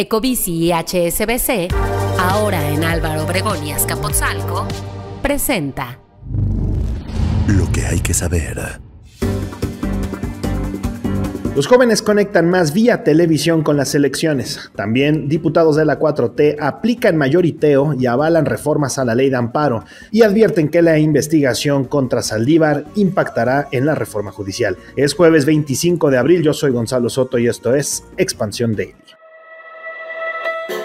Ecobici y HSBC, ahora en Álvaro Obregón y Azcapotzalco, presenta Lo que hay que saber. Los jóvenes conectan más vía televisión con las elecciones. También diputados de la 4T aplican mayoriteo y avalan reformas a la ley de amparo y advierten que la investigación contra Saldívar impactará en la reforma judicial. Es jueves 25 de abril, yo soy Gonzalo Soto y esto es Expansión de.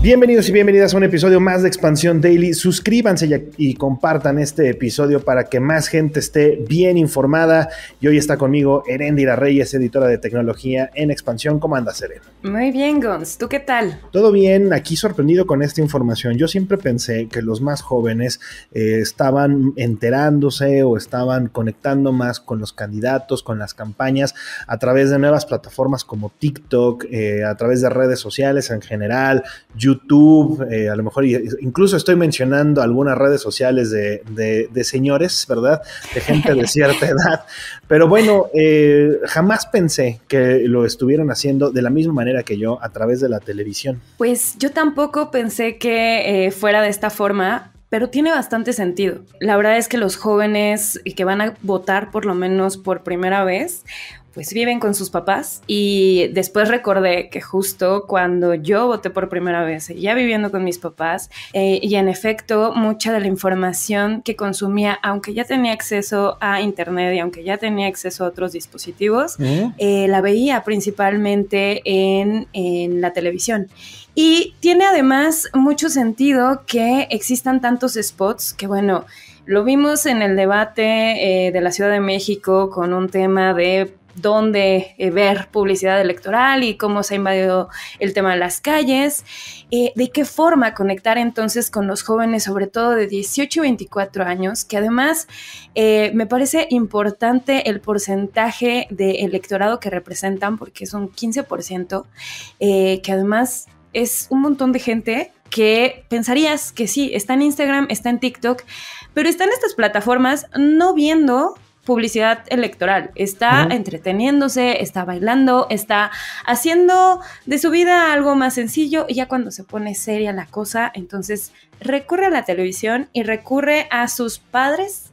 Bienvenidos y bienvenidas a un episodio más de Expansión Daily. Suscríbanse y, compartan este episodio para que más gente esté bien informada. Y hoy está conmigo Erendira Reyes, editora de tecnología en Expansión. ¿Cómo andas, Eren? Muy bien, Gonz. ¿Tú qué tal? Todo bien. Aquí sorprendido con esta información. Yo siempre pensé que los más jóvenes eh, estaban enterándose o estaban conectando más con los candidatos, con las campañas, a través de nuevas plataformas como TikTok, eh, a través de redes sociales en general, YouTube YouTube, eh, a lo mejor incluso estoy mencionando algunas redes sociales de, señores, ¿verdad? De gente de cierta edad. Pero bueno, eh, jamás pensé que lo estuvieran haciendo de la misma manera que yo a través de la televisión. Pues yo tampoco pensé que eh, fuera de esta forma, pero tiene bastante sentido. La verdad es que los jóvenes que van a votar por lo menos por primera vez pues viven con sus papás y después recordé que justo cuando yo voté por primera vez, ya viviendo con mis papás, eh, y en efecto mucha de la información que consumía, aunque ya tenía acceso a internet y aunque ya tenía acceso a otros dispositivos, ¿Mm? eh, la veía principalmente en, la televisión. Y tiene además mucho sentido que existan tantos spots que, bueno, lo vimos en el debate eh, de la Ciudad de México con un tema de dónde eh, ver publicidad electoral y cómo se ha invadido el tema de las calles, eh, de qué forma conectar entonces con los jóvenes, sobre todo de 18 y 24 años, que además eh, me parece importante el porcentaje de electorado que representan, porque es un 15%, que además es un montón de gente que pensarías que sí, está en Instagram, está en TikTok, pero está en estas plataformas no viendo publicidad electoral. Está entreteniéndose, está bailando, está haciendo de su vida algo más sencillo y ya cuando se pone seria la cosa, entonces recurre a la televisión y recurre a sus padres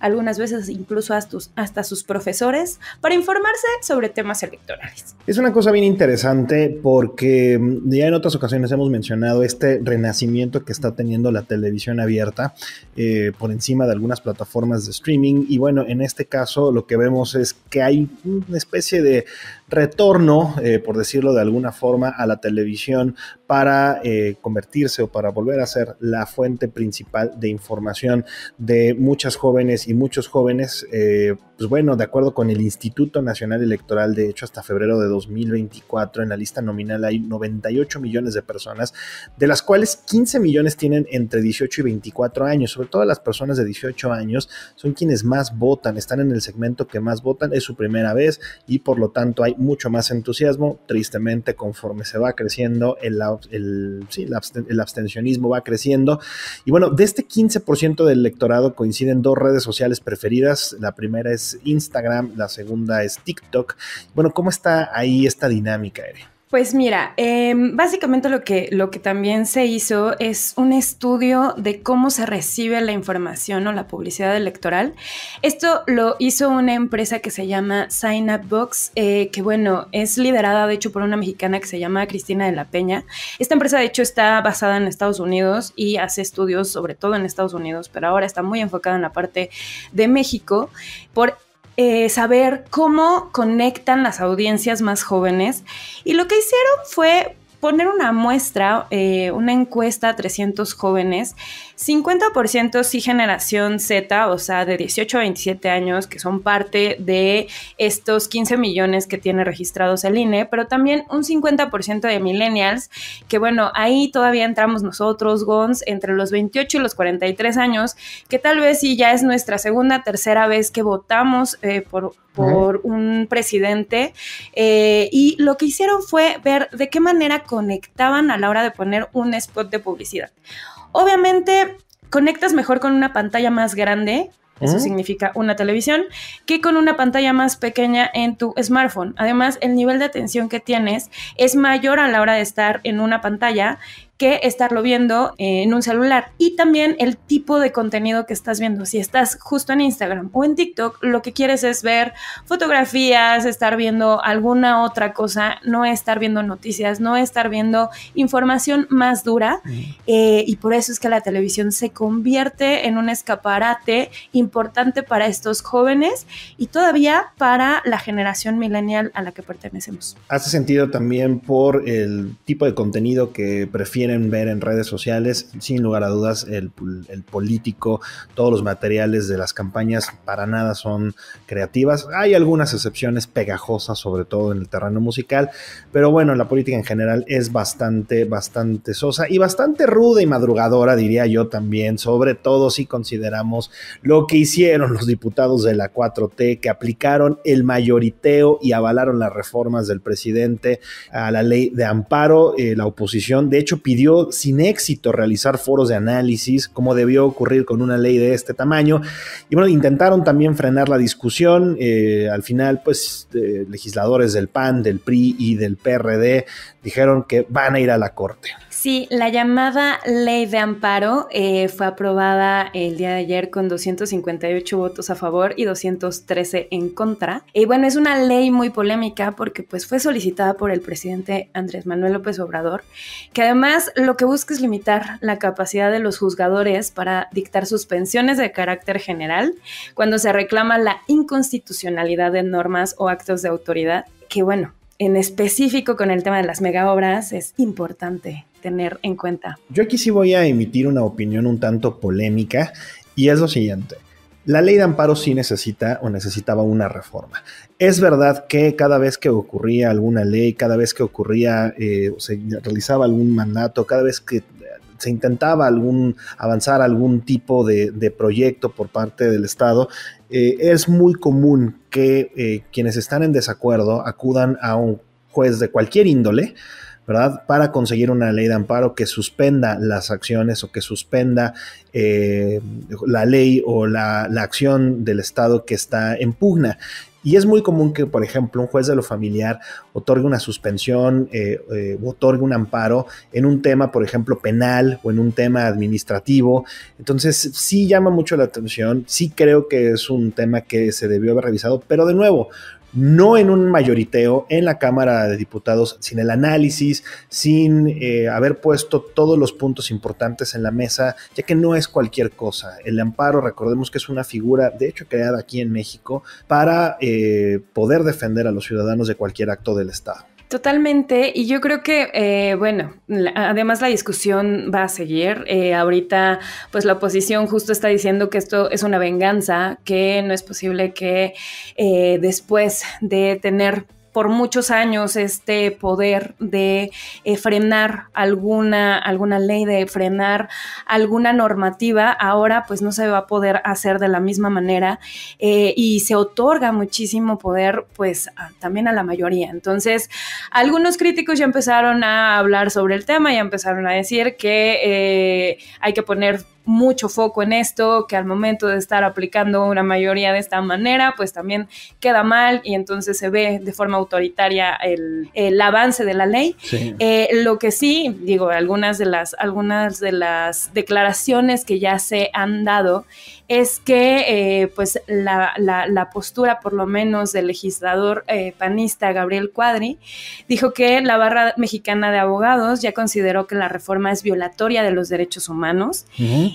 algunas veces incluso hasta, sus profesores, para informarse sobre temas electorales. Es una cosa bien interesante porque mm, ya en otras ocasiones hemos mencionado este renacimiento que está teniendo la televisión abierta eh, por encima de algunas plataformas de streaming y bueno, en este caso lo que vemos es que hay una especie de retorno, eh, por decirlo de alguna forma, a la televisión para eh, convertirse o para volver a ser la fuente principal de información de muchas jóvenes y muchos jóvenes, eh, pues bueno, de acuerdo con el Instituto Nacional Electoral, de hecho hasta febrero de 2024 en la lista nominal hay 98 millones de personas, de las cuales 15 millones tienen entre 18 y 24 años, sobre todo las personas de 18 años son quienes más votan, están en el segmento que más votan, es su primera vez y por lo tanto hay mucho más entusiasmo. Tristemente, conforme se va creciendo, el, el, sí, el, abstencionismo va creciendo. Y bueno, de este 15% del electorado coinciden dos redes sociales preferidas. La primera es Instagram, la segunda es TikTok. Bueno, ¿cómo está ahí esta dinámica, Eri? Pues mira, em, básicamente lo que, lo que también se hizo es un estudio de cómo se recibe la información o la publicidad electoral. Esto lo hizo una empresa que se llama Sign Up Box, eh, que bueno, es liderada de hecho por una mexicana que se llama Cristina de la Peña. Esta empresa de hecho está basada en Estados Unidos y hace estudios sobre todo en Estados Unidos, pero ahora está muy enfocada en la parte de México. Por eh, saber cómo conectan las audiencias más jóvenes. Y lo que hicieron fue poner una muestra, eh, una encuesta a 300 jóvenes, 50% sí generación Z, o sea, de 18 a 27 años, que son parte de estos 15 millones que tiene registrados el INE, pero también un 50% de millennials, que bueno, ahí todavía entramos nosotros, GONS, entre los 28 y los 43 años, que tal vez sí ya es nuestra segunda, tercera vez que votamos eh, por por un presidente. Eh, y lo que hicieron fue ver de qué manera conectaban a la hora de poner un spot de publicidad. Obviamente, conectas mejor con una pantalla más grande eso significa una televisión, que con una pantalla más pequeña en tu smartphone. Además, el nivel de atención que tienes es mayor a la hora de estar en una pantalla que estarlo viendo eh, en un celular. Y también el tipo de contenido que estás viendo. Si estás justo en Instagram o en TikTok, lo que quieres es ver fotografías, estar viendo alguna otra cosa, no estar viendo noticias, no estar viendo información más dura. Mm. Eh, y por eso es que la televisión se convierte en un escaparate importante para estos jóvenes y todavía para la generación millennial a la que pertenecemos. Hace sentido también por el tipo de contenido que prefieren ver en redes sociales, sin lugar a dudas, el, político, todos los materiales de las campañas para nada son creativas. Hay algunas excepciones pegajosas, sobre todo en el terreno musical, pero bueno, la política en general es bastante, bastante sosa y bastante ruda y madrugadora, diría yo también, sobre todo si consideramos lo que hicieron los diputados de la 4T, que aplicaron el mayoriteo y avalaron las reformas del presidente a la ley de amparo. Eh, la oposición, de hecho, pidió dio sin éxito realizar foros de análisis, como debió ocurrir con una ley de este tamaño. Y bueno, intentaron también frenar la discusión. Eh, al final, pues, eh, legisladores del PAN, del PRI y del PRD dijeron que van a ir a la Corte. Sí, la llamada ley de amparo eh, fue aprobada el día de ayer con 258 votos a favor y 213 en contra. Y bueno, es una ley muy polémica porque pues fue solicitada por el presidente Andrés Manuel López Obrador, que además lo que busca es limitar la capacidad de los juzgadores para dictar suspensiones de carácter general cuando se reclama la inconstitucionalidad de normas o actos de autoridad, que bueno, en específico con el tema de las megaobras es importante tener en cuenta? Yo aquí sí voy a emitir una opinión un tanto polémica y es lo siguiente. La ley de amparo sí necesita o necesitaba una reforma. Es verdad que cada vez que ocurría alguna ley, cada vez que ocurría eh, o se realizaba algún mandato, cada vez que eh, se intentaba algún, avanzar algún tipo de, proyecto por parte del Estado, eh, es muy común que quienes están en desacuerdo acudan a un juez de cualquier índole para conseguir una ley de amparo que suspenda las acciones o que suspenda eh, la ley o la, acción del Estado que está en pugna. Y es muy común que, por ejemplo, un juez de lo familiar otorgue una suspensión eh, eh, otorgue un amparo en un tema, por ejemplo, penal o en un tema administrativo. Entonces, sí llama mucho la atención, sí creo que es un tema que se debió haber revisado, pero de nuevo, no en un mayoriteo en la Cámara de Diputados, sin el análisis, sin eh, haber puesto todos los puntos importantes en la mesa, ya que no es cualquier cosa. El amparo, recordemos que es una figura, de hecho, creada aquí en México para eh, poder defender a los ciudadanos de cualquier acto del Estado. Totalmente, y yo creo que, eh, bueno, además la discusión va a seguir. Eh, ahorita, pues la oposición justo está diciendo que esto es una venganza, que no es posible que eh, después de tener por muchos años este poder de eh, frenar alguna, alguna ley, de frenar alguna normativa, ahora pues no se va a poder hacer de la misma manera eh, y se otorga muchísimo poder pues también a la mayoría. Entonces, algunos críticos ya empezaron a hablar sobre el tema, y empezaron a decir que eh, hay que poner mucho foco en esto, que al momento de estar aplicando una mayoría de esta manera, pues también queda mal y entonces se ve de forma autoritaria el, avance de la ley. Eh, lo que sí, digo, algunas de las, algunas de las declaraciones que ya se han dado es que eh, pues la, la, postura por lo menos del legislador eh, panista Gabriel Cuadri dijo que la barra mexicana de abogados ya consideró que la reforma es violatoria de los derechos humanos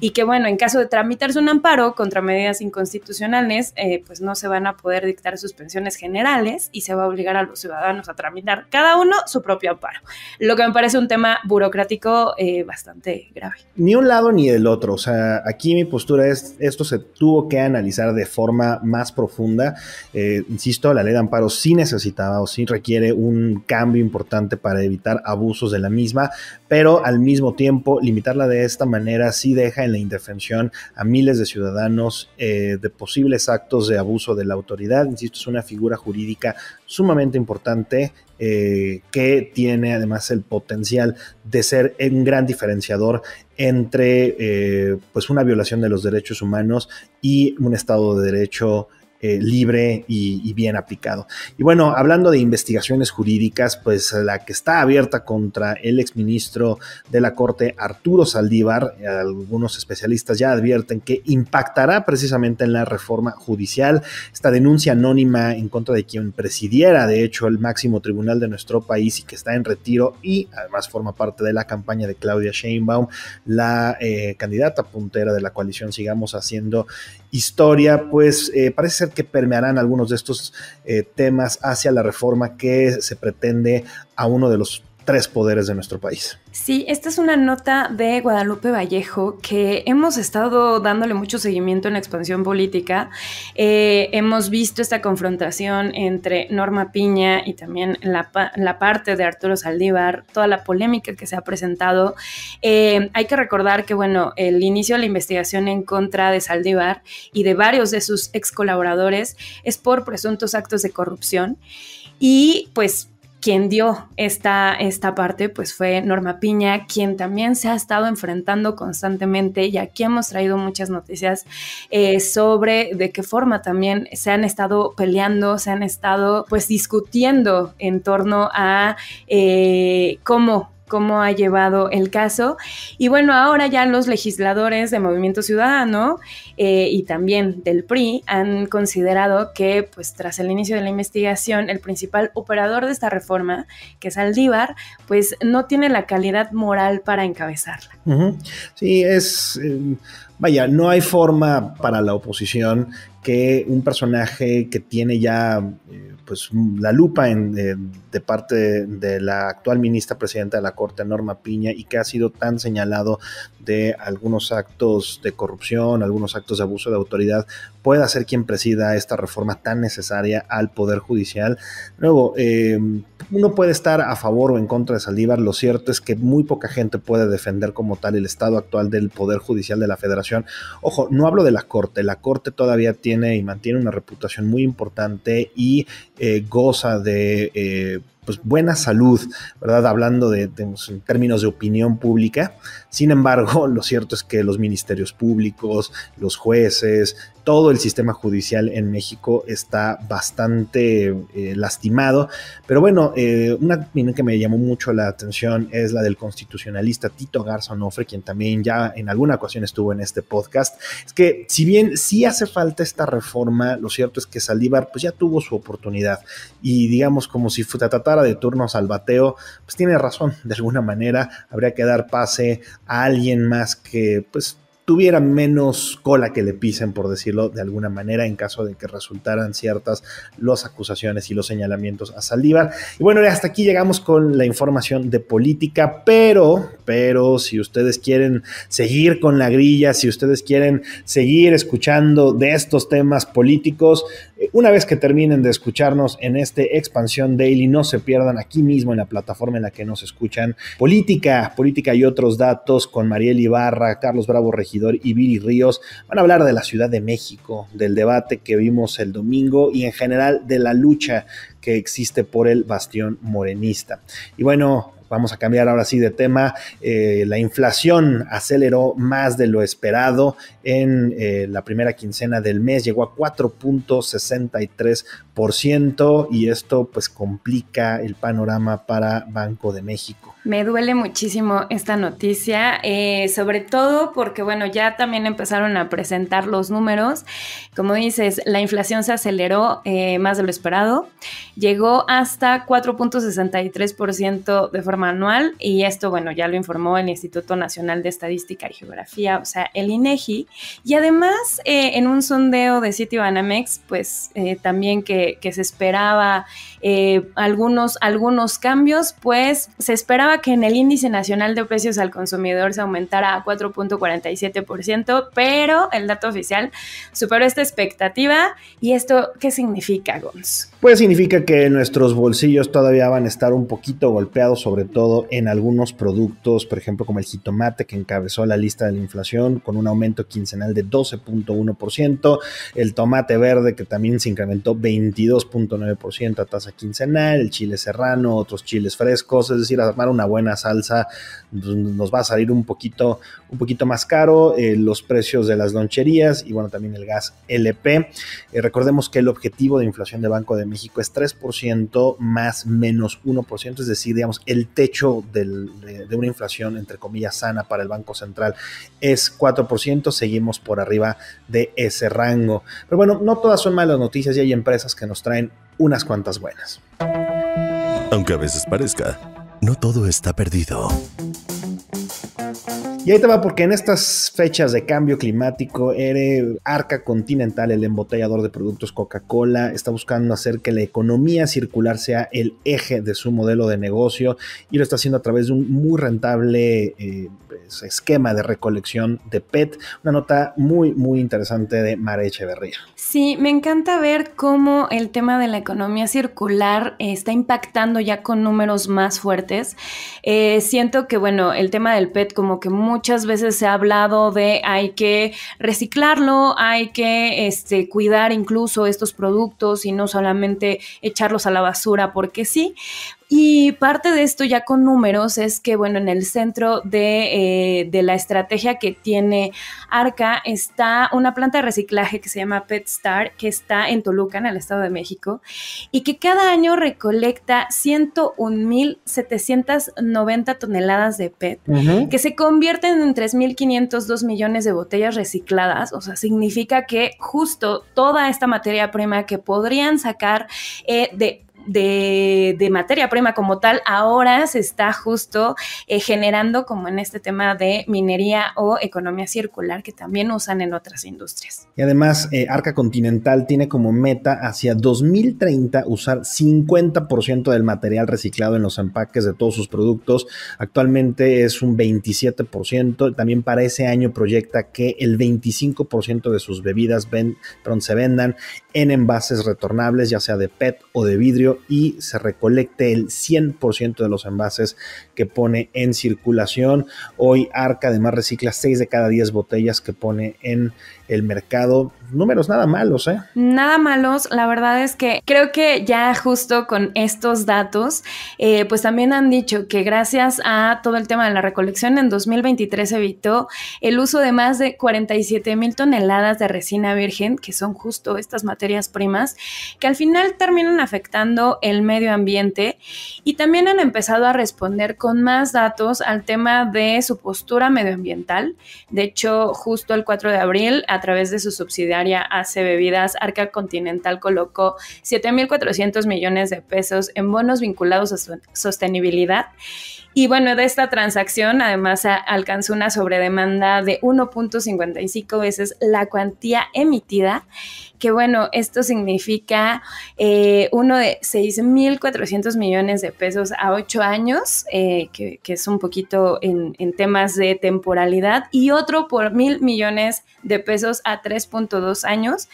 y que bueno, en caso de tramitarse un amparo contra medidas inconstitucionales, eh, pues no se van a poder dictar suspensiones generales y se va a obligar a los ciudadanos a tramitar cada uno su propio amparo, lo que me parece un tema burocrático eh, bastante grave. Ni un lado ni el otro, o sea, aquí mi postura es, esto se tuvo que analizar de forma más profunda, eh, insisto, la ley de amparo sí necesitaba o sí requiere un cambio importante para evitar abusos de la misma, pero al mismo tiempo limitarla de esta manera sí deja en la indefensión a miles de ciudadanos eh, de posibles actos de abuso de la autoridad. Insisto, es una figura jurídica sumamente importante eh, que tiene además el potencial de ser un gran diferenciador entre eh, pues una violación de los derechos humanos y un Estado de Derecho eh, libre y, bien aplicado. Y bueno, hablando de investigaciones jurídicas, pues la que está abierta contra el exministro de la Corte, Arturo Saldívar, algunos especialistas ya advierten que impactará precisamente en la reforma judicial. Esta denuncia anónima en contra de quien presidiera, de hecho, el máximo tribunal de nuestro país y que está en retiro y además forma parte de la campaña de Claudia Sheinbaum, la eh, candidata puntera de la coalición Sigamos Haciendo Historia, pues eh, parece ser que permearán algunos de estos eh, temas hacia la reforma que se pretende a uno de los tres poderes de nuestro país. Sí, esta es una nota de Guadalupe Vallejo que hemos estado dándole mucho seguimiento en la expansión política. Eh, hemos visto esta confrontación entre Norma Piña y también la, la, parte de Arturo Saldívar, toda la polémica que se ha presentado. Eh, hay que recordar que, bueno, el inicio de la investigación en contra de Saldívar y de varios de sus ex colaboradores es por presuntos actos de corrupción. Y pues quien dio esta, esta parte pues fue Norma Piña, quien también se ha estado enfrentando constantemente y aquí hemos traído muchas noticias eh, sobre de qué forma también se han estado peleando, se han estado pues discutiendo en torno a eh, cómo cómo ha llevado el caso. Y bueno, ahora ya los legisladores de Movimiento Ciudadano eh, y también del PRI han considerado que, pues tras el inicio de la investigación, el principal operador de esta reforma, que es Aldívar, pues no tiene la calidad moral para encabezarla. Sí, es... Em, vaya, no hay forma para la oposición que un personaje que tiene ya... Eh, pues, la lupa en, de, parte de la actual ministra presidenta de la Corte, Norma Piña, y que ha sido tan señalado algunos actos de corrupción, algunos actos de abuso de autoridad, pueda ser quien presida esta reforma tan necesaria al Poder Judicial. Luego, em, uno puede estar a favor o en contra de Saldívar, lo cierto es que muy poca gente puede defender como tal el estado actual del Poder Judicial de la Federación. Ojo, no hablo de la Corte, la Corte todavía tiene y mantiene una reputación muy importante y eh, goza de... Eh, pues, buena salud, ¿verdad? Hablando de, pues, en términos de opinión pública. Sin embargo, lo cierto es que los ministerios públicos, los jueces, todo el sistema judicial en México está bastante eh, lastimado. Pero bueno, eh, una opinión que me llamó mucho la atención es la del constitucionalista Tito Garza quien también ya en alguna ocasión estuvo en este podcast. Es que si bien sí hace falta esta reforma, lo cierto es que Saldívar pues ya tuvo su oportunidad y digamos como si tratara de turnos al bateo, pues tiene razón, de alguna manera habría que dar pase a alguien más que pues tuvieran menos cola que le pisen, por decirlo de alguna manera, en caso de que resultaran ciertas las acusaciones y los señalamientos a Saldívar. Y bueno, hasta aquí llegamos con la información de política, pero, pero si ustedes quieren seguir con la grilla, si ustedes quieren seguir escuchando de estos temas políticos, eh, una vez que terminen de escucharnos en este Expansión Daily, no se pierdan aquí mismo en la plataforma en la que nos escuchan política, política y otros datos con Mariel Ibarra, Carlos Bravo Regidor, y Viri Ríos van a hablar de la Ciudad de México, del debate que vimos el domingo y en general de la lucha que existe por el bastión morenista. Y bueno, vamos a cambiar ahora sí de tema. Eh, la inflación aceleró más de lo esperado en eh, la primera quincena del mes, llegó a 4.63% y esto pues complica el panorama para Banco de México. Me duele muchísimo esta noticia, eh, sobre todo porque bueno, ya también empezaron a presentar los números. Como dices, la inflación se aceleró más de lo esperado llegó hasta 4.63% de forma anual y esto, bueno, ya lo informó el Instituto Nacional de Estadística y Geografía, o sea, el INEGI. Y además, eh, en un sondeo de sitio pues eh, también que, se esperaba eh, algunos, algunos cambios, pues se esperaba que en el Índice Nacional de Precios al Consumidor se aumentara a 4.47%, pero el dato oficial superó esta expectativa. ¿Y esto qué significa, Gonz? Pues significa que nuestros bolsillos todavía van a estar un poquito golpeados, sobre todo en algunos productos, por ejemplo como el jitomate que encabezó la lista de la inflación con un aumento quincenal de 12.1%, el tomate verde que también se incrementó 22.9% a tasa quincenal, el chile serrano, otros chiles frescos, es decir, armar una buena salsa pues, nos va a salir un poquito, un poquito más caro, eh, los precios de las loncherías y bueno, también el gas LP. Eh, recordemos que el objetivo de inflación de Banco de México es 3 ciento más menos 1%, es decir, digamos, el techo de, de, una inflación, entre comillas, sana para el Banco Central es 4%, seguimos por arriba de ese rango. Pero bueno, no todas son malas noticias y hay empresas que nos traen unas cuantas buenas. Aunque a veces parezca, no todo está perdido. Y ahí te va porque en estas fechas de cambio climático, Arca Continental, el embotellador de productos Coca-Cola, está buscando hacer que la economía circular sea el eje de su modelo de negocio y lo está haciendo a través de un muy rentable eh, esquema de recolección de PET. Una nota muy, muy interesante de Mare Echeverría. Sí, me encanta ver cómo el tema de la economía circular está impactando ya con números más fuertes. Eh, siento que, bueno, el tema del PET, como que muchas veces se ha hablado de hay que reciclarlo, hay que este, cuidar incluso estos productos y no solamente echarlos a la basura porque sí, y parte de esto ya con números es que, bueno, en el centro de, eh, la estrategia que tiene Arca está una planta de reciclaje que se llama Pet Star, que está en Toluca, en el Estado de México, y que cada año recolecta 101.790 toneladas de PET, que se convierten en 3.502 millones de botellas recicladas. O sea, significa que justo toda esta materia prima que podrían sacar eh, de de, materia prima como tal, ahora se está justo eh, generando como en este tema de minería o economía circular que también usan en otras industrias. Y además, eh, Arca Continental tiene como meta hacia 2030 usar 50% del material reciclado en los empaques de todos sus productos. Actualmente es un 27%. También para ese año proyecta que el 25% de sus bebidas se vendan en envases retornables, ya sea de PET o de vidrio, y se recolecte el 100% de los envases que pone en circulación. Hoy Arca además recicla 6 de cada 10 botellas que pone en el mercado. Números nada malos, ¿eh? Nada malos. La verdad es que creo que ya justo con estos datos, eh, pues también han dicho que gracias a todo el tema de la recolección, en 2023 evitó el uso de más de 47 mil toneladas de resina virgen, que son justo estas materias primas, que al final terminan afectando el medio ambiente. Y también han empezado a responder con más datos al tema de su postura medioambiental. De hecho, justo el 4 de abril, a a través de su subsidiaria AC Bebidas, Arca Continental colocó 7.400 millones de pesos en bonos vinculados a su sostenibilidad. Y bueno, de esta transacción además alcanzó una sobredemanda de 1.55 veces la cuantía emitida que bueno, esto significa eh, uno de 6.400 millones de pesos a ocho años, eh, que, es un poquito en, temas de temporalidad, y otro por mil millones de pesos a 3.2 años,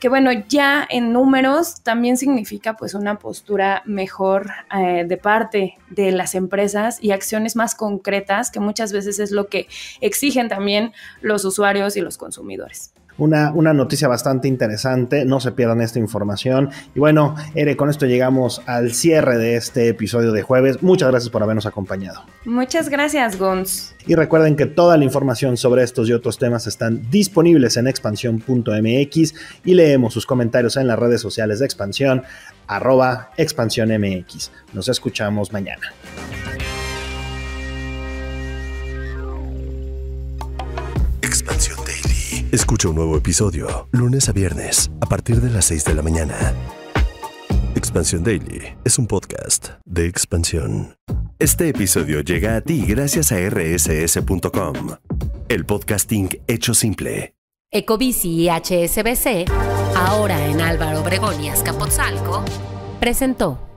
que bueno, ya en números también significa pues una postura mejor eh, de parte de las empresas y acciones más concretas, que muchas veces es lo que exigen también los usuarios y los consumidores una, noticia bastante interesante. No se pierdan esta información. Y bueno, Ere, con esto llegamos al cierre de este episodio de jueves. Muchas gracias por habernos acompañado. Muchas gracias, Gons. Y recuerden que toda la información sobre estos y otros temas están disponibles en expansión.mx y leemos sus comentarios en las redes sociales de expansión, arroba expansiónmx. Nos escuchamos mañana. Escucha un nuevo episodio lunes a viernes a partir de las 6 de la mañana. Expansión Daily es un podcast de expansión. Este episodio llega a ti gracias a rss.com, el podcasting hecho simple. Ecobici y HSBC, ahora en Álvaro Obregón y Azcapotzalco, presentó.